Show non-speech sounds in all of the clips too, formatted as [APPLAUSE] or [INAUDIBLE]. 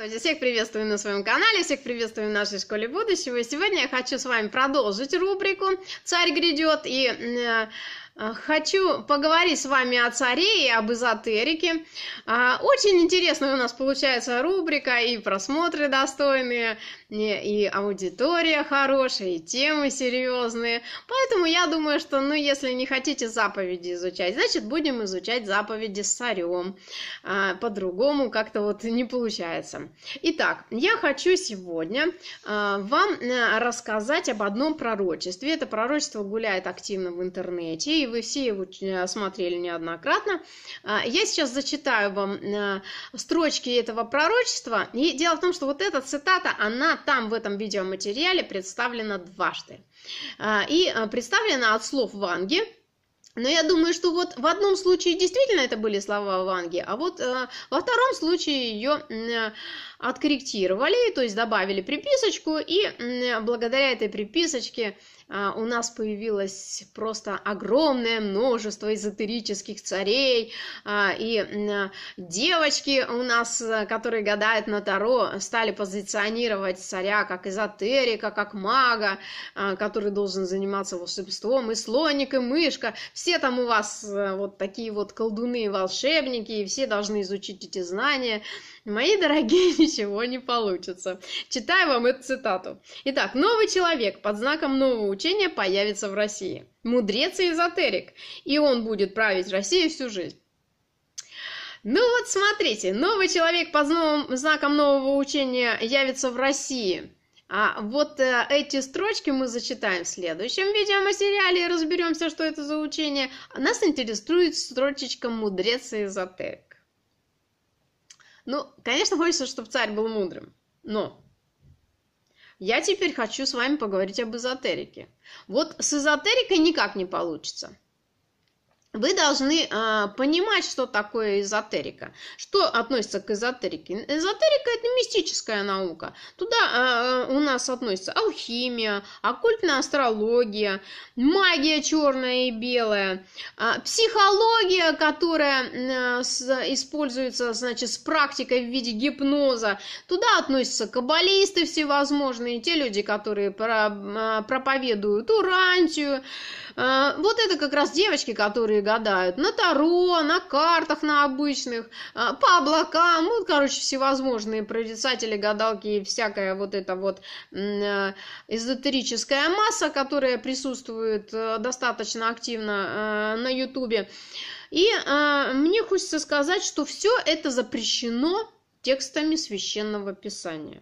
Здравствуйте! Всех приветствую на своем канале, всех приветствую в нашей школе будущего. сегодня я хочу с вами продолжить рубрику «Царь грядет» и э, а, хочу поговорить с вами о царе и об эзотерике. А, очень интересная у нас получается рубрика, и просмотры достойные, и аудитория хорошая, и темы серьезные. Поэтому я думаю, что, ну, если не хотите заповеди изучать, значит, будем изучать заповеди с царем. А, по-другому как-то вот не получается. Итак, я хочу сегодня вам э, рассказать об одном пророчестве. Это пророчество гуляет активно в интернете, и вы все его э, смотрели неоднократно. А, я сейчас зачитаю вам э, строчки этого пророчества. И дело в том, что вот эта цитата, она там в этом видеоматериале представлена дважды. А, и э, представлена от слов Ванги, но я думаю, что вот в одном случае действительно это были слова Ванги, а вот э, во втором случае ее э, откорректировали, то есть добавили приписочку, и благодаря этой приписочке а, у нас появилось просто огромное множество эзотерических царей, а, и девочки у нас, э, которые гадают на Таро, стали позиционировать царя как эзотерика, как мага, а, который должен заниматься волшебством, и слоник, и мышка, все там у вас э, вот такие вот колдуны и волшебники, и все должны изучить эти знания. Мои дорогие, [LAUGHS] ничего не получится. Читаю вам эту цитату. Итак, новый человек под знаком нового учения появится в России. Мудрец и эзотерик. И он будет править Россией всю жизнь. Ну вот смотрите, новый человек под новым, знаком нового учения явится в России. А вот э, эти строчки мы зачитаем в следующем видеоматериале и разберемся, что это за учение. Нас интересует строчечка «Мудрец и эзотерик». Ну, конечно, хочется, чтобы царь был мудрым. Но я теперь хочу с вами поговорить об эзотерике. Вот с эзотерикой никак не получится вы должны э, понимать, что такое эзотерика, что относится к эзотерике. Эзотерика – это мистическая наука. Туда э, у нас относится алхимия, оккультная астрология, магия черная и белая, э, психология, которая э, с, используется значит, с практикой в виде гипноза. Туда относятся каббалисты всевозможные, те люди, которые про, э, проповедуют урантию, а, вот это как раз девочки, которые гадают на таро, на картах, на обычных, а, по облакам, ну, короче, всевозможные прорицатели, гадалки и всякая вот эта вот э, эзотерическая масса, которая присутствует э, достаточно активно э, на ютубе. И мне хочется сказать, что все это запрещено текстами священного писания.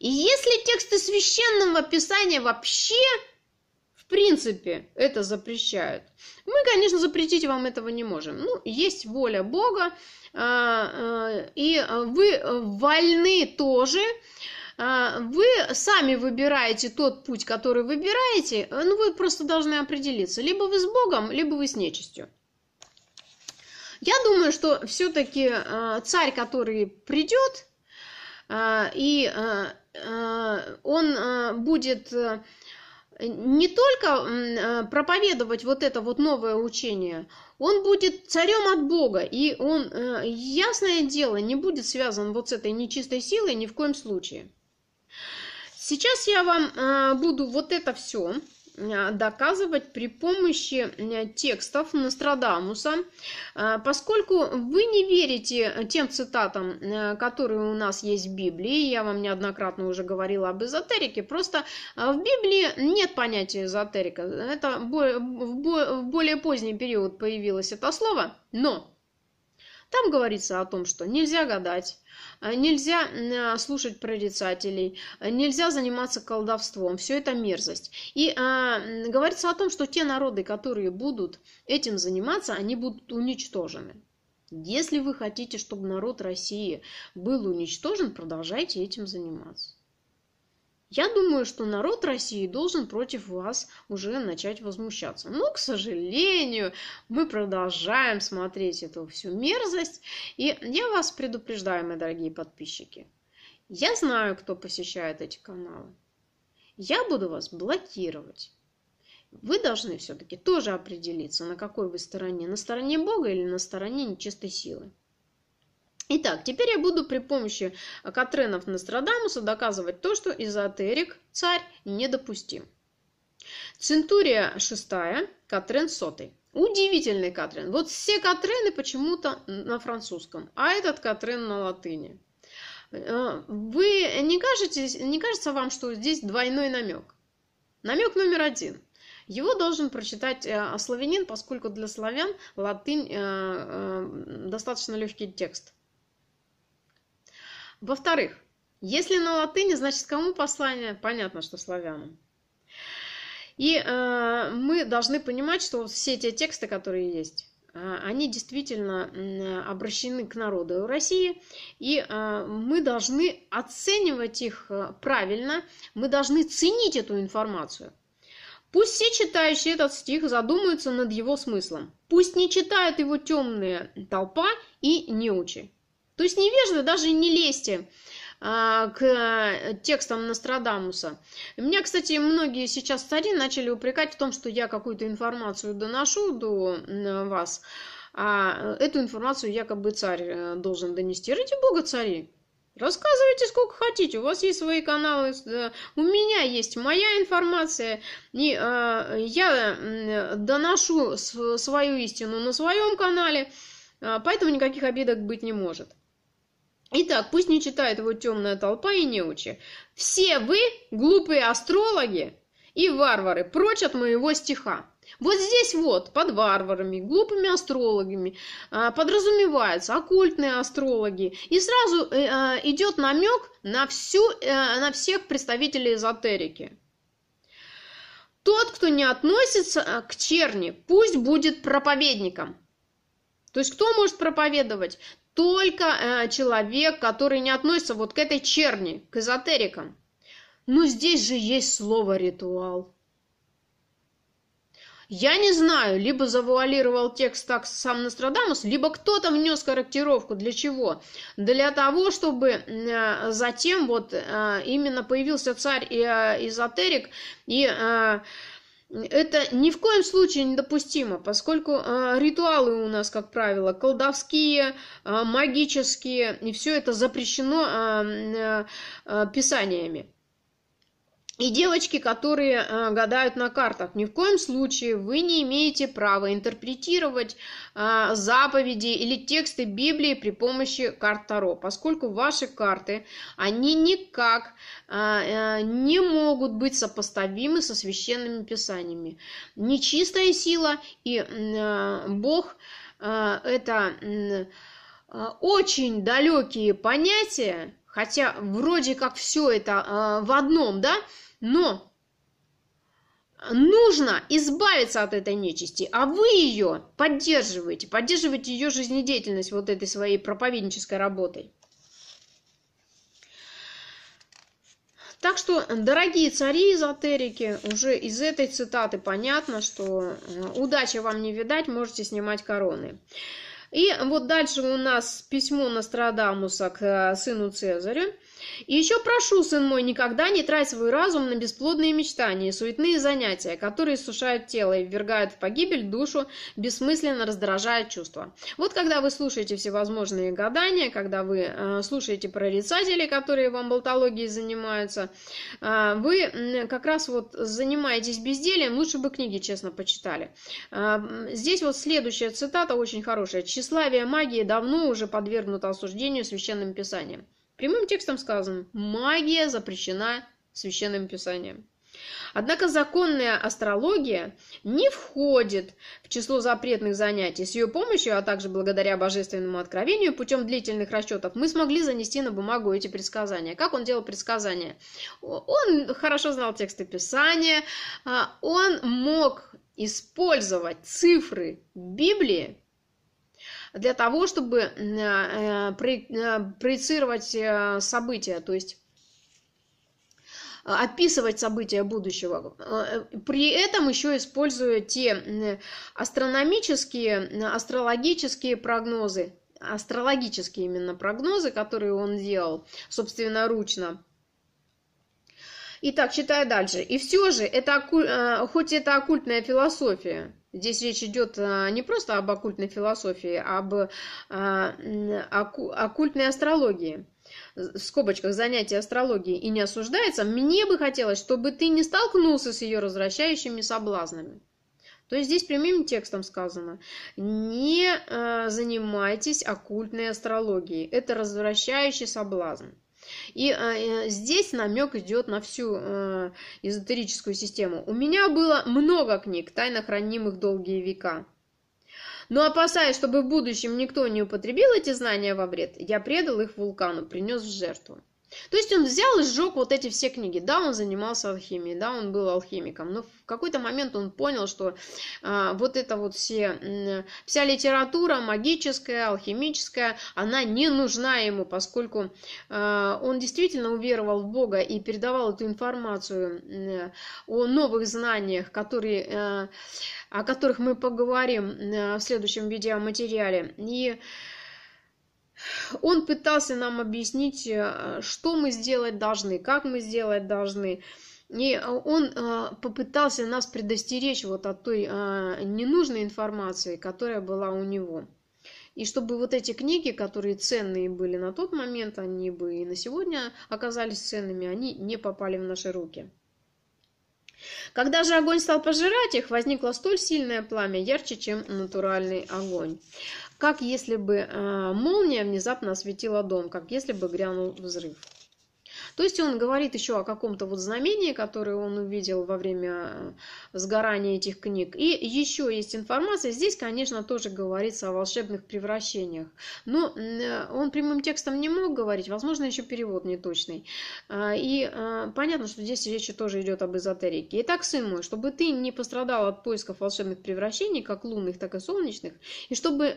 И если тексты священного писания вообще принципе это запрещают. Мы, конечно, запретить вам этого не можем. Ну, есть воля Бога, а, а, и вы вольны тоже а, вы сами выбираете тот путь, который выбираете, ну, вы просто должны определиться, либо вы с Богом, либо вы с нечистью. Я думаю, что все-таки царь, который придет, и он будет не только э, проповедовать вот это вот новое учение, он будет царем от Бога, и он, э, ясное дело, не будет связан вот с этой нечистой силой ни в коем случае. Сейчас я вам э, буду вот это все а, доказывать при помощи э, текстов Нострадамуса, а, поскольку вы не верите тем цитатам, э, которые у нас есть в Библии, я вам неоднократно уже говорила об эзотерике, просто а, в Библии нет понятия эзотерика, это в более поздний период появилось это слово, но там говорится о том, что нельзя гадать, э, нельзя э, слушать прорицателей, э, нельзя заниматься колдовством, все это мерзость. И а, говорится о том, что те народы, которые будут этим заниматься, они будут уничтожены. Если вы хотите, чтобы народ России был уничтожен, продолжайте этим заниматься. Я думаю, что народ России должен против вас уже начать возмущаться. Но, к сожалению, мы продолжаем смотреть эту всю мерзость. И я вас предупреждаю, мои дорогие подписчики. Я знаю, кто посещает эти каналы. Я буду вас блокировать. Вы должны все-таки тоже определиться, на какой вы стороне. На стороне Бога или на стороне нечистой силы. Итак, теперь я буду при помощи Катренов Нострадамуса доказывать то, что эзотерик царь недопустим. Центурия шестая, Катрен сотый. Удивительный Катрен. Вот все Катрены почему-то на французском, а этот Катрен на латыни. Э, вы не, кажетесь, не кажется вам, что здесь двойной намек? Намек номер один – его должен прочитать э, славянин, поскольку для славян латынь э, э, достаточно легкий текст. Во-вторых, если на латыни, значит, кому послание? Понятно, что славянам. И э, мы должны понимать, что все те тексты, которые есть, э, они действительно обращены к народу России, и э, мы должны оценивать их э, правильно, мы должны ценить эту информацию. Пусть все читающие этот стих задумаются над его смыслом. Пусть не читает его темная толпа и не неучи. То есть невежды даже не лезьте а, к э, текстам Нострадамуса. Меня, кстати, многие сейчас цари начали упрекать в том, что я какую-то информацию доношу до э, вас, а э, эту информацию якобы царь должен донести. Ради бога, цари! Рассказывайте сколько хотите, у вас есть свои каналы, у меня есть моя информация, и я доношу свою истину на своем канале, а, поэтому никаких обидок быть не может. Итак, пусть не читает его темная толпа и не учи. Все вы, глупые астрологи и варвары, прочь от моего стиха. Вот здесь вот, под варварами, глупыми астрологами, а, подразумеваются оккультные астрологи. И сразу э, а, идет намек на, всю, э, на всех представителей эзотерики. Тот, кто не относится а, к черни, пусть будет проповедником. То есть кто может проповедовать? только э, человек, который не относится вот к этой черни, к эзотерикам. Но здесь же есть слово «ритуал». Я не знаю, либо завуалировал текст так сам Нострадамус, либо кто-то внес корректировку. Для чего? Для того, чтобы э, затем вот э, именно появился царь и э, эзотерик, и это ни в коем случае недопустимо, поскольку э, ритуалы у нас, как правило, колдовские, э, магические, и все это запрещено э, э, писаниями. И девочки, которые э, гадают на картах, ни в коем случае вы не имеете права интерпретировать э, заповеди или тексты Библии при помощи карт Таро, поскольку ваши карты, они никак э, э не могут быть сопоставимы со священными писаниями. Нечистая сила и э, Бог э, это очень далекие понятия, хотя вроде как все это в одном, да, но нужно избавиться от этой нечисти, а вы ее поддерживаете, поддерживаете ее жизнедеятельность вот этой своей проповеднической работой. Так что, дорогие цари эзотерики, уже из этой цитаты понятно, что э, удача вам не видать, можете снимать короны. И вот дальше у нас письмо Нострадамуса к э, сыну Цезарю. И еще прошу, сын мой, никогда не трать свой разум на бесплодные мечтания и суетные занятия, которые сушают тело и ввергают в погибель душу, бессмысленно раздражая чувства. Вот когда вы слушаете всевозможные гадания, когда вы э, слушаете прорицателей, которые вам болтологией занимаются, э, вы как раз вот занимаетесь бездельем, лучше бы книги, честно, почитали. Э, здесь вот следующая цитата очень хорошая. «Тщеславие магии давно уже подвергнуто осуждению священным писанием». Прямым текстом сказано «магия запрещена священным писанием». Однако законная астрология не входит в число запретных занятий. С ее помощью, а также благодаря божественному откровению, путем длительных расчетов, мы смогли занести на бумагу эти предсказания. Как он делал предсказания? Он хорошо знал тексты Писания, а, он мог использовать цифры Библии для того, чтобы э, э, проецировать э, события, то есть описывать события будущего. При этом еще используя те астрономические, астрологические прогнозы, астрологические именно прогнозы, которые он делал собственноручно. Итак, читаю дальше. И все же, это, хоть это оккультная философия, Здесь речь идет а, не просто об оккультной философии, а об а, оккультной астрологии в скобочках занятие астрологии) и не осуждается, мне бы хотелось, чтобы ты не столкнулся с ее развращающими соблазнами. То есть здесь прямым текстом сказано, не а, занимайтесь оккультной астрологией, это развращающий соблазн. И а, э, здесь намек идет на всю э, эзотерическую систему. У меня было много книг, тайно хранимых долгие века. Но опасаясь, чтобы в будущем никто не употребил эти знания во вред, я предал их вулкану, принес в жертву. То есть он взял и сжег вот эти все книги. Да, он занимался алхимией, да, он был алхимиком, но в какой-то момент он понял, что э, вот эта вот все, э, вся литература магическая, алхимическая, она не нужна ему, поскольку э, он действительно уверовал в Бога и передавал эту информацию э, о новых знаниях, которые, э, о которых мы поговорим э, в следующем видеоматериале. И э, он пытался нам объяснить, э, что мы сделать должны, как мы сделать должны. И э, он э, попытался нас предостеречь вот от той ненужной информации, которая была у него. И чтобы вот эти книги, которые ценные были на тот момент, они бы и на сегодня оказались ценными, они не попали в наши руки. Когда же огонь стал пожирать их, возникло столь сильное пламя, ярче, чем натуральный огонь как если бы э, молния внезапно осветила дом, как если бы грянул взрыв. То есть он говорит еще о каком-то вот знамении, которое он увидел во время э, сгорания этих книг. И еще есть информация, здесь, конечно, тоже говорится о волшебных превращениях. Но э, он прямым текстом не мог говорить, возможно, еще перевод неточный. А, и э, понятно, что здесь речь тоже идет об эзотерике. Итак, сын мой, чтобы ты не пострадал от поисков волшебных превращений, как лунных, так и солнечных, и чтобы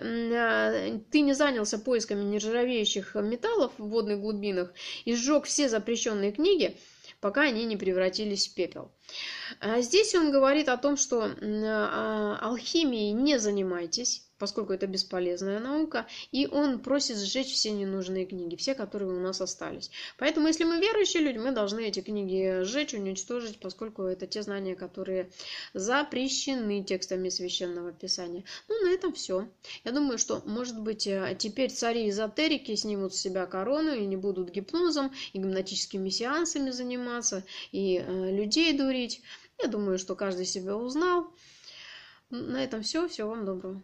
ты не занялся поисками нержавеющих металлов в водных глубинах и сжег все запрещенные запрещенные книги, пока они не превратились в пепел. А здесь он говорит о том, что а, а, алхимией не занимайтесь, поскольку это бесполезная наука, и он просит сжечь все ненужные книги, все, которые у нас остались. Поэтому, если мы верующие люди, мы должны эти книги сжечь, уничтожить, поскольку это те знания, которые запрещены текстами Священного Писания. Ну, на этом все. Я думаю, что, может быть, э, теперь цари эзотерики снимут с себя корону и не будут гипнозом и гимнатическими сеансами заниматься, и э, людей дурить, говорить. Я думаю, что каждый себя узнал. На этом все. Всего вам доброго.